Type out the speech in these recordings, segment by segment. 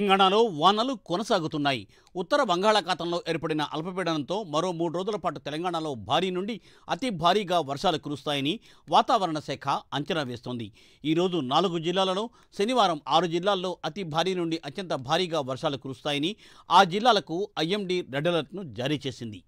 తెలంగాణలో వానలు కొనసాగుతున్నాయి ఉత్తర బంగాళాఖాతంలో ఏర్పడిన అల్పపీడనంతో మరో మూడు రోజుల పాటు తెలంగాణలో భారీ నుండి అతి భారీగా వర్షాలు కురుస్తాయని వాతావరణ శాఖ అంచనా వేస్తోంది ఈరోజు నాలుగు జిల్లాలలో శనివారం ఆరు జిల్లాల్లో అతి భారీ నుండి అత్యంత భారీగా వర్షాలు కురుస్తాయని ఆ జిల్లాలకు ఐఎండీ రెడ్ అలర్ట్ను జారీ చేసింది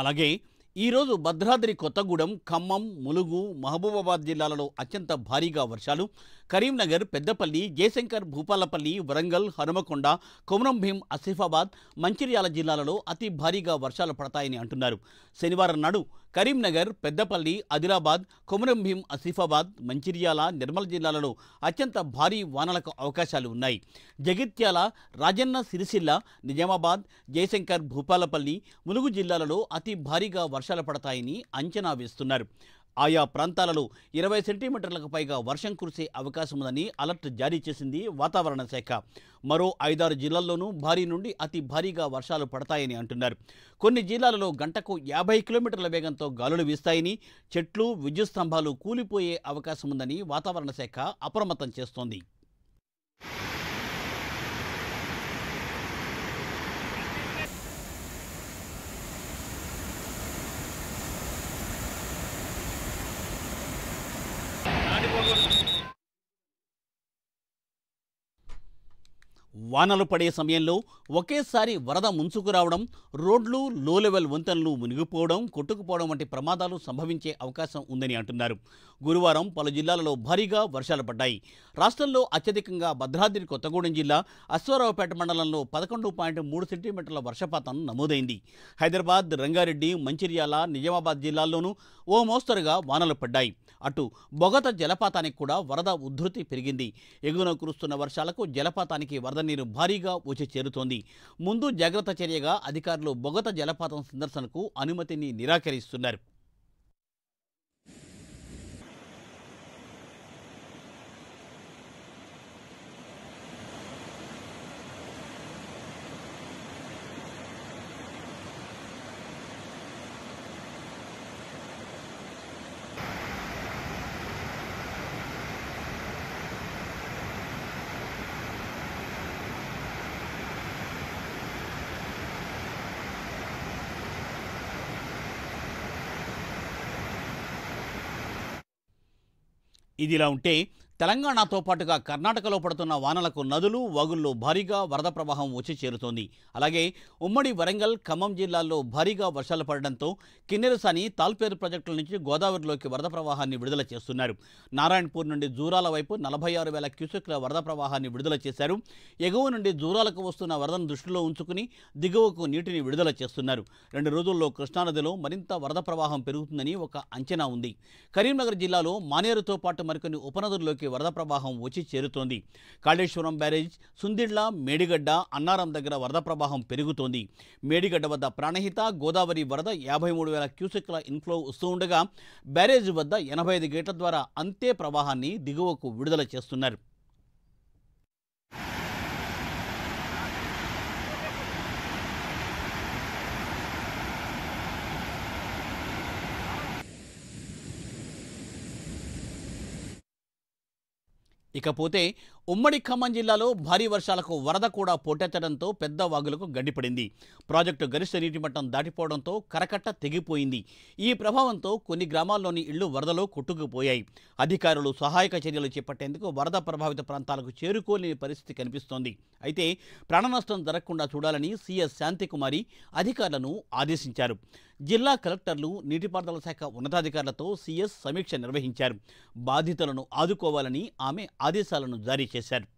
అలాగే ఈరోజు భద్రాద్రి కొత్తగూడెం ఖమ్మం ములుగు మహబూబాబాద్ జిల్లాలలో అత్యంత భారీగా వర్షాలు కరీంనగర్ పెద్దపల్లి జయశంకర్ భూపాలపల్లి వరంగల్ హనుమకొండ కొమరంభీం ఆసిఫాబాద్ మంచిర్యాల జిల్లాలలో అతి భారీగా వర్షాలు పడతాయని అంటున్నారు శనివారం నాడు కరీంనగర్ పెద్దపల్లి ఆదిలాబాద్ భీం ఆసిఫాబాద్ మంచిర్యాల నిర్మల్ జిల్లాలలో అత్యంత భారీ వానలకు అవకాశాలు ఉన్నాయి జగిత్యాల రాజన్న సిరిసిల్ల నిజామాబాద్ జయశంకర్ భూపాలపల్లి ములుగు జిల్లాలలో అతి భారీగా వర్షాలు పడతాయని అంచనా వేస్తున్నారు ఆయా ప్రాంతాలలో ఇరవై సెంటీమీటర్లకు పైగా వర్షం కురిసే అవకాశం ఉందని అలర్ట్ జారీ చేసింది వాతావరణ శాఖ మరో ఐదారు జిల్లాల్లోనూ భారీ నుండి అతి భారీగా వర్షాలు పడతాయని అంటున్నారు కొన్ని జిల్లాలలో గంటకు యాభై కిలోమీటర్ల వేగంతో గాలులు వీస్తాయని చెట్లు విద్యుత్ స్తంభాలు కూలిపోయే అవకాశం ఉందని వాతావరణ శాఖ అప్రమత్తం చేస్తోంది వానలు పడే సమయంలో ఒకేసారి వరద ముంచుకురావడం రావడం రోడ్లు లెవెల్ వంతెనలు మునిగిపోవడం కొట్టుకుపోవడం వంటి ప్రమాదాలు సంభవించే అవకాశం ఉందని అంటున్నారు గురువారం పలు జిల్లాలలో భారీగా వర్షాలు పడ్డాయి రాష్ట్రంలో అత్యధికంగా భద్రాద్రి కొత్తగూడెం జిల్లా అశ్వారావుపేట మండలంలో పదకొండు పాయింట్ మూడు సెంటీమీటర్ల వర్షపాతం నమోదైంది హైదరాబాద్ రంగారెడ్డి మంచిర్యాల నిజామాబాద్ జిల్లాల్లోనూ ఓ మోస్తరుగా వానలు పడ్డాయి అటు బొగత జలపాతానికి కూడా వరద ఉధృతి పెరిగింది ఎగువన కురుస్తున్న వర్షాలకు జలపాతానికి వరద నీరు భారీగా వచ్చి చేరుతోంది ముందు జాగ్రత్త చర్యగా అధికారులు బొగత జలపాతం సందర్శనకు అనుమతిని నిరాకరిస్తున్నారు ఇదిలా ఉంటే తెలంగాణతో పాటుగా కర్ణాటకలో పడుతున్న వానలకు నదులు వాగుల్లో భారీగా వరద ప్రవాహం వచ్చి చేరుతోంది అలాగే ఉమ్మడి వరంగల్ ఖమ్మం జిల్లాల్లో భారీగా వర్షాలు పడడంతో కిన్నెరసాని తాల్పేరు ప్రాజెక్టుల నుంచి గోదావరిలోకి వరద ప్రవాహాన్ని విడుదల చేస్తున్నారు నారాయణపూర్ నుండి జూరాల వైపు నలభై ఆరు వేల క్యూసెక్ల వరద ప్రవాహాన్ని విడుదల చేశారు ఎగువ నుండి జూరాలకు వస్తున్న వరదను దృష్టిలో ఉంచుకుని దిగువకు నీటిని విడుదల చేస్తున్నారు రెండు రోజుల్లో కృష్ణానదిలో మరింత వరద ప్రవాహం పెరుగుతుందని ఒక అంచనా ఉంది కరీంనగర్ జిల్లాలో మానేరుతో పాటు మరికొన్ని ఉపనదుల్లోకి జిల్లాలోకి వరద ప్రవాహం వచ్చి చేరుతోంది కాళేశ్వరం బ్యారేజ్ సుందిళ్ల మేడిగడ్డ అన్నారం దగ్గర వరద ప్రవాహం పెరుగుతోంది మేడిగడ్డ వద్ద ప్రాణహిత గోదావరి వరద యాభై మూడు వేల క్యూసెక్ల ఇన్ఫ్లో వస్తూ ఉండగా బ్యారేజ్ వద్ద ఎనభై ఐదు గేట్ల ద్వారా అంతే ప్రవాహాన్ని దిగువకు విడుదల చేస్తున్నారు ఇకపోతే ఉమ్మడి ఖమ్మం జిల్లాలో భారీ వర్షాలకు వరద కూడా పొట్టెత్తడంతో పెద్ద వాగులకు గడ్డిపడింది ప్రాజెక్టు గరిష్ట నీటిమట్టం దాటిపోవడంతో కరకట్ట తెగిపోయింది ఈ ప్రభావంతో కొన్ని గ్రామాల్లోని ఇళ్లు వరదలో కొట్టుకుపోయాయి అధికారులు సహాయక చర్యలు చేపట్టేందుకు వరద ప్రభావిత ప్రాంతాలకు చేరుకోలేని పరిస్థితి కనిపిస్తోంది అయితే ప్రాణనష్టం జరగకుండా చూడాలని సీఎస్ శాంతికుమారి అధికారులను ఆదేశించారు జిల్లా కలెక్టర్లు నీటిపారుదల శాఖ ఉన్నతాధికారులతో సీఎస్ సమీక్ష నిర్వహించారు బాధితులను ఆదుకోవాలని ఆమె ఆదేశాలను జారీ చేశారు